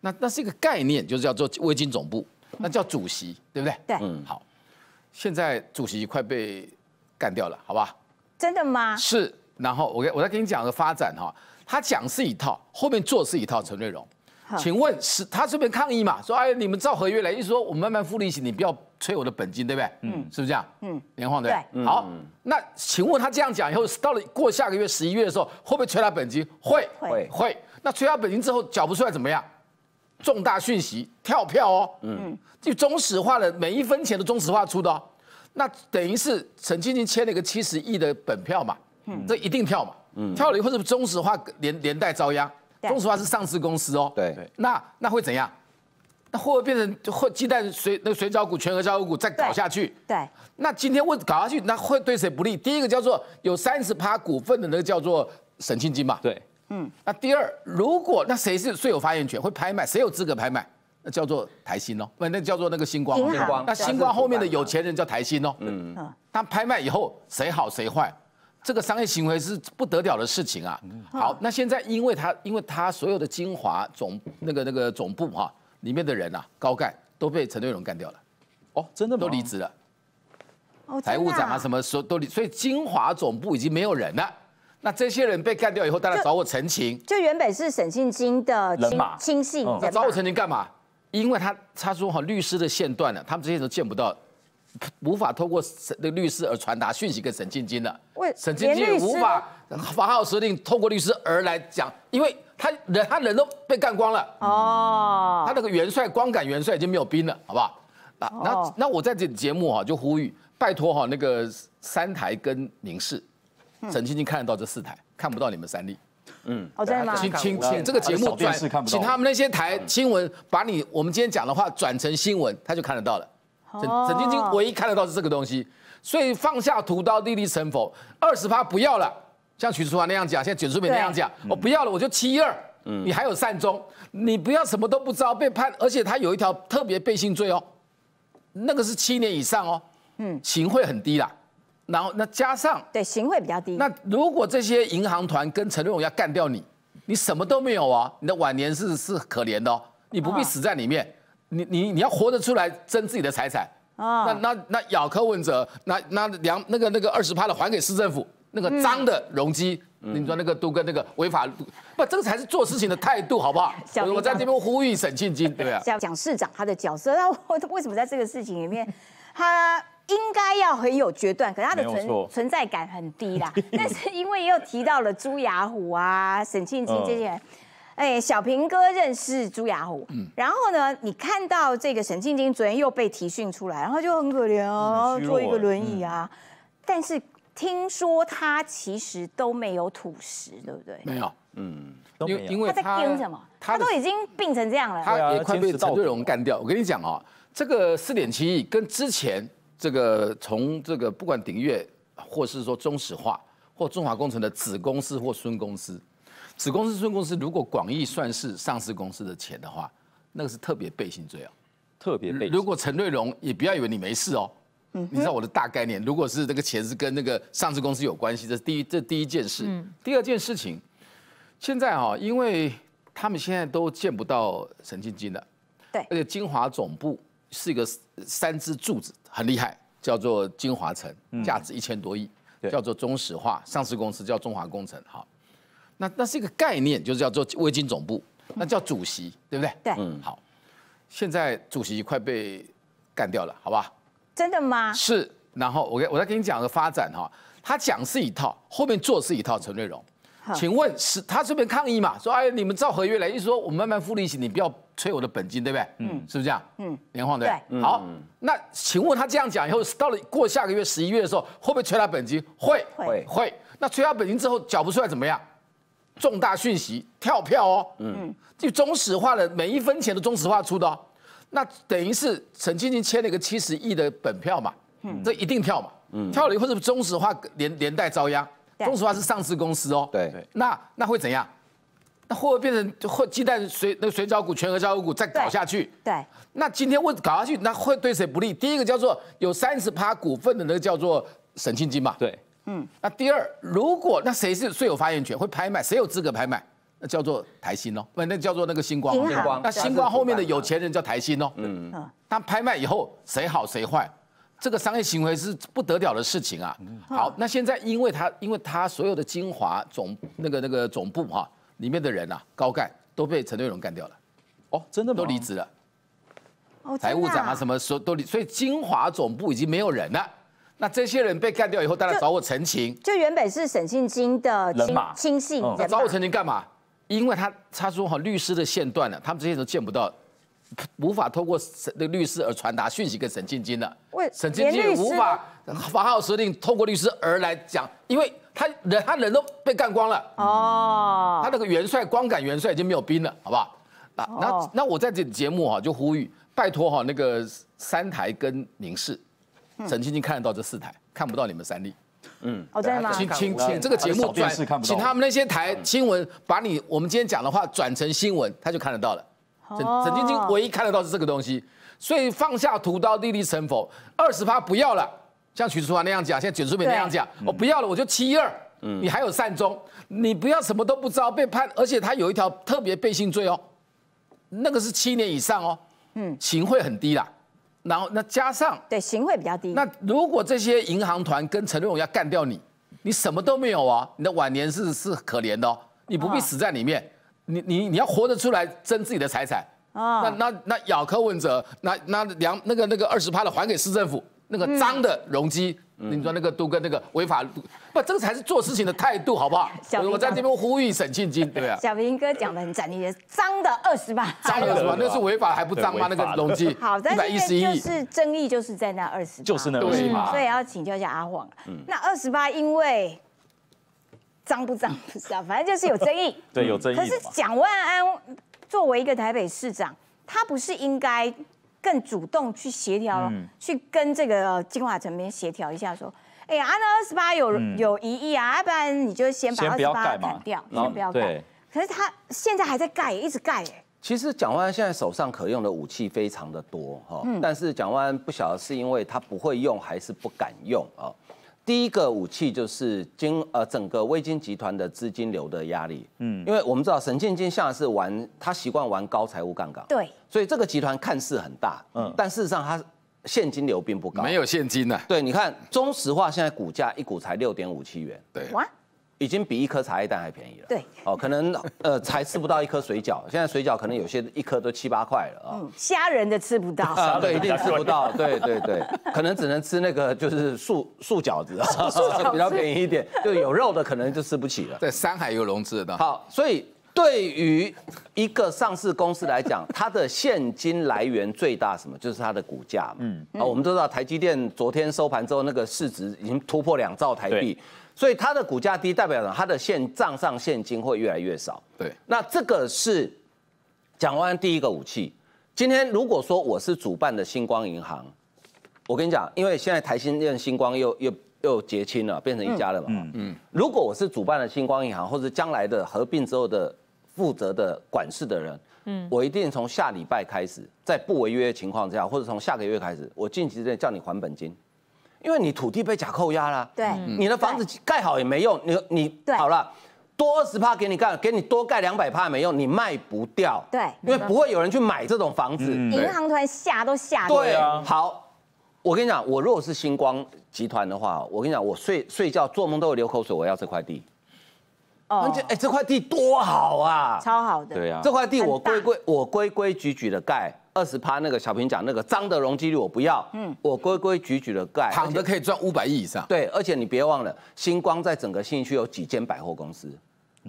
那那是一个概念，就是叫做微金总部，那叫主席，对不对？对，嗯，好，现在主席快被干掉了，好吧？真的吗？是，然后我 k 我再跟你讲个发展哈，他讲是一套，后面做是一套。陈瑞荣，请问是他这边抗议嘛？说哎，你们照合约来，一是说我们慢慢付利息，你不要催我的本金，对不对？嗯，是不是这样？嗯，联创对，好，那请问他这样讲以后，到了过下个月十一月的时候，会不会催他本金？会，会，会。那催他本金之后缴不出来怎么样？重大讯息跳票哦，嗯，就中石化的每一分钱都中石化出的哦，那等于是沈晶晶签了一个七十亿的本票嘛，嗯，这一定跳嘛，嗯，跳了以或是中石化连连带遭殃，中石化是上市公司哦，对那那会怎样？那会不会变成会鸡蛋水那个随股、全额交股股再搞下去？对，那今天问搞下去，那会对谁不利？第一个叫做有三十趴股份的那个叫做沈晶晶嘛，对。嗯，那第二，如果那谁是最有发言权，会拍卖谁有资格拍卖？那叫做台新哦，不，那叫做那个星光、星光。那星光后面的有钱人叫台新哦。嗯嗯。那拍卖以后谁好谁坏，这个商业行为是不得了的事情啊。好，那现在因为他，因为他所有的精华总那个那个总部哈里面的人呐，高干都被陈瑞荣干掉了。哦，真的吗？都离职了。哦，啊。财务长啊，什么所都离，所以精华总部已经没有人了。那这些人被干掉以后，大家找我陈情，就原本是沈庆金的亲亲信，找我陈情干嘛？因为他他说哈律师的线断了，他们这些人见不到，无法透过那个律师而传达讯息给沈庆金了。沈庆金无法发号施令，透过律师而来讲，因为他人他人都被干光了。哦，他那个元帅光杆元帅已经没有兵了，好不好？那那那我在这节目哈就呼吁，拜托哈那个三台跟凝视。陈晶晶看得到这四台，看不到你们三例。嗯，我在吗？请请请这个节目转，请他们那些台新闻把你我们今天讲的话转成新闻，他就看得到了。陈陈晶晶唯一看得到是这个东西，所以放下屠刀，立地成佛。二十趴不要了，像徐淑华那样讲，像简淑平那样讲，我不要了，我就七二。嗯，你还有善终，你不要什么都不知道被判，而且他有一条特别背信罪哦，那个是七年以上哦。嗯，刑会很低啦。然后那加上对行会比较低。那如果这些银行团跟陈瑞荣要干掉你，你什么都没有啊，你的晚年是是可怜的哦。你不必死在里面，你你你要活得出来争自己的财产哦、那那那咬科问责，那那两那个那个二十趴的还给市政府那个脏的容积，你说那个都跟那个违法不，这个才是做事情的态度好不好？我在这边呼吁沈庆金，对啊，讲市长他的角色，那我为什么在这个事情里面他？应该要很有决断，可是他的存存在感很低啦。但是因为又提到了朱雅虎啊、沈庆京这些人，哎，小平哥认识朱雅虎，然后呢，你看到这个沈庆金昨天又被提讯出来，然后就很可怜啊，然后坐一个轮椅啊。但是听说他其实都没有吐食，对不对？没有，嗯，都没有。他在盯什么？他都已经病成这样了，他也快被陈瑞荣干掉。我跟你讲哦，这个四点七亿跟之前。这个从这个不管鼎越，或是说中石化或中华工程的子公司或孙公司，子公司孙公司如果广义算是上市公司的钱的话，那个是特别背心罪哦，特别背。如果陈瑞荣，也不要以为你没事哦，你知道我的大概念，如果是这个钱是跟那个上市公司有关系，这是第一这第一件事。第二件事情，现在哈，因为他们现在都见不到陈晶晶了，对，而且金华总部。是一个三支柱子很厉害，叫做金华城，价值一千多亿，叫做中石化上市公司，叫中华工程哈。那那是一个概念，就是叫做微金总部，那叫主席，对不对？对，嗯，好。现在主席快被干掉了，好吧？真的吗？是，然后我 k 我再跟你讲个发展哈，他讲是一套，后面做是一套。陈瑞荣，请问是他这边抗议嘛？说哎，你们照合约来，一说我们慢慢付利息，你不要。催我的本金对不对？嗯，是不是这样？嗯，连晃对。好，那请问他这样讲以后，到了过下个月十一月的时候，会不会催他本金？会会会。那催他本金之后缴不出来怎么样？重大讯息跳票哦。嗯，就中石化的每一分钱都中石化出的哦。那等于是陈晶晶签了一个七十亿的本票嘛。嗯。这一定跳嘛。嗯。跳了，以是不是中石化连连带遭殃。中石化是上市公司哦。对。那那会怎样？那会不会变成会鸡蛋随那个随涨股全和涨股再搞下去？对。那今天问搞下去，那会对谁不利？第一个叫做有三十趴股份的那个叫做沈庆金嘛。对。嗯。那第二，如果那谁是最有发言权会拍卖？谁有资格拍卖？那叫做台新哦，不，那叫做那个星光，星光。那星光后面的有钱人叫台新哦。嗯嗯。拍卖以后谁好谁坏？这个商业行为是不得了的事情啊。好，那现在因为他因为他所有的精华总那个那个总部哈。里面的人呐，高干都被陈瑞荣干掉了，哦，真的吗？都离职了。哦，财务长啊，什么说都离，所以金华总部已经没有人了。那这些人被干掉以后，大家找我陈情。就原本是沈庆金的亲亲信，他找我陈情干嘛？因为他他说哈，律师的线断了，他们这些人都见不到，无法透过那个律师而传达讯息给沈庆金了。沈庆金无法发号施令，透过律师而来讲，因为。他人他人都被干光了哦，他那个元帅光杆元帅已经没有兵了，好不好？那那那我在这节目哈就呼吁，拜托哈那个三台跟民视，陈晶晶看得到这四台，看不到你们三立。嗯，我在吗？请请请这个节目转，请他们那些台新闻把你我们今天讲的话转成新闻，他就看得到了。陈陈晶晶唯一看得到是这个东西，所以放下屠刀立地成佛，二十趴不要了。像许淑华那样讲，像在卷书美那样讲，我不要了，我就七二，嗯，你还有善终，你不要什么都不知道被判，而且他有一条特别背信罪哦，那个是七年以上哦，嗯，刑会很低啦，然后那加上对刑贿比较低，那如果这些银行团跟陈瑞荣要干掉你，你什么都没有啊，你的晚年是是可怜的哦，你不必死在里面，你你你要活得出来争自己的财产哦、那那那咬科问责，那那两那个那个二十趴的还给市政府。那个脏的容积，你说那个都跟那个违法，不，这个才是做事情的态度，好不好？我在这边呼吁沈庆金，对啊，小平哥讲的很斩你的脏的二十八，脏的十八，那是违法还不脏吗？那个容积 好，但是现在就是争议就是在那二十八，就是那东西嘛。所以要请教一下阿黄，那二十八因为脏不脏不知道，反正就是有争议，对，有争议。可是蒋万安作为一个台北市长，他不是应该？更主动去协调，去跟这个金华城面边协调一下，说，哎呀，那二十八有有疑义啊，要不然你就先把二十八砍掉，先不要盖。可是他现在还在盖，一直盖哎。其实蒋万安现在手上可用的武器非常的多哈，但是蒋万安不晓得是因为他不会用还是不敢用啊。第一个武器就是金呃整个微金集团的资金流的压力，嗯，因为我们知道沈建金像是玩，他习惯玩高财务杠杆，对，所以这个集团看似很大，嗯，但事实上它现金流并不高，没有现金的，对，你看中石化现在股价一股才六点五七元，对。已经比一颗茶叶蛋还便宜了。对，哦，可能呃，才吃不到一颗水饺。现在水饺可能有些一颗都七八块了啊。嗯，虾仁的吃不到。啊，对，一定吃不到。对对对，可能只能吃那个就是素素饺子，素饺子比较便宜一点。就有肉的可能就吃不起了。对，山海有融吃的。好，所以对于一个上市公司来讲，它的现金来源最大什么？就是它的股价嘛。嗯。啊，我们都知道台积电昨天收盘之后，那个市值已经突破两兆台币。所以它的股价低，代表了它的现账上现金会越来越少。对，那这个是讲完第一个武器。今天如果说我是主办的星光银行，我跟你讲，因为现在台新跟星光又又又结清了，变成一家了嘛。嗯嗯。如果我是主办的星光银行，或者将来的合并之后的负责的管事的人，嗯，我一定从下礼拜开始，在不违约情况之下，或者从下个月开始，我近期之内叫你还本金。因为你土地被假扣押了，对，你的房子盖好也没用，你你好了，多二十帕给你盖，给你多盖两百帕没用，你卖不掉，对，因为不会有人去买这种房子，银行团吓都吓。对啊，好，我跟你讲，我如果是星光集团的话，我跟你讲，我睡睡觉做梦都会流口水，我要这块地，哦，哎，这块地多好啊，超好的，对啊，这块地我规规我规规矩矩的盖。二十趴那个小平讲那个脏的容积率我不要，嗯，我规规矩矩的盖，躺着可以赚五百亿以上。对，而且你别忘了，星光在整个新区有几间百货公司。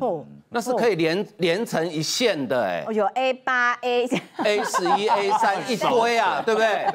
哦，那是可以连连成一线的哎，有 A 八、A A 十一、A 三一堆啊，对不对？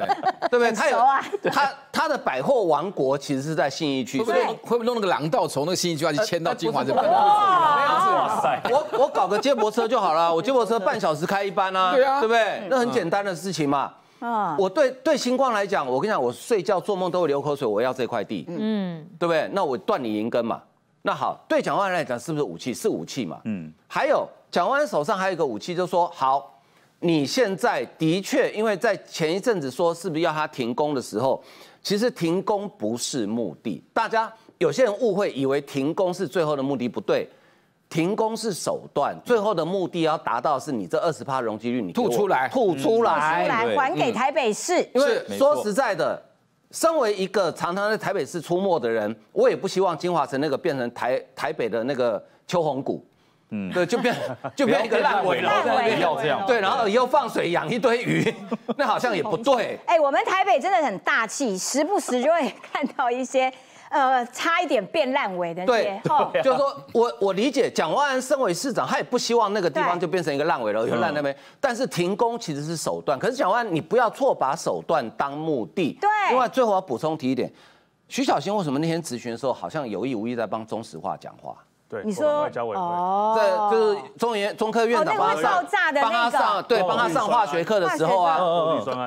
对不对？他有啊，他他的百货王国其实是在信义区，会不会会不会弄那个廊道从那个信义区就迁到金华这边？哇塞！我我搞个接驳车就好了，我接驳车半小时开一班啊，对啊，对不对？那很简单的事情嘛。啊，我对对星光来讲，我跟你讲，我睡觉做梦都会流口水，我要这块地，嗯，对不对？那我断你银根嘛。那好，对蒋万来讲是不是武器？是武器嘛？嗯。还有，蒋万手上还有一个武器，就说：好，你现在的确，因为在前一阵子说是不是要他停工的时候，其实停工不是目的。大家有些人误会，以为停工是最后的目的，不对。停工是手段，最后的目的要达到是你这二十趴容积率，你吐出来，吐出来，吐出来，还给台北市。因为说实在的。身为一个常常在台北市出没的人，我也不希望金华城那个变成台台北的那个秋红谷，嗯，对，就变 就变一个烂尾了，要这样对，然后又放水养一堆鱼，那好像也不对。哎，我们台北真的很大气，时不时就会看到一些。呃，差一点变烂尾的，对，就是说我我理解，蒋万安身为市长，他也不希望那个地方就变成一个烂尾楼、一烂那边。但是停工其实是手段，可是蒋万，安你不要错把手段当目的。对，另外最后要补充提一点，徐小新为什么那天咨询的时候，好像有意无意在帮中石化讲话？对，你说哦，对，就是中研、中科院的帮他上，帮他上化学课的时候啊，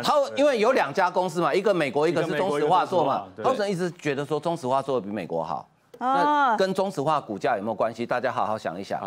他因为有两家公司嘛，一个美国，一个是中石化做嘛，高盛一直觉得说中石化做的比美国好那跟中石化股价有没有关系？大家好好想一想。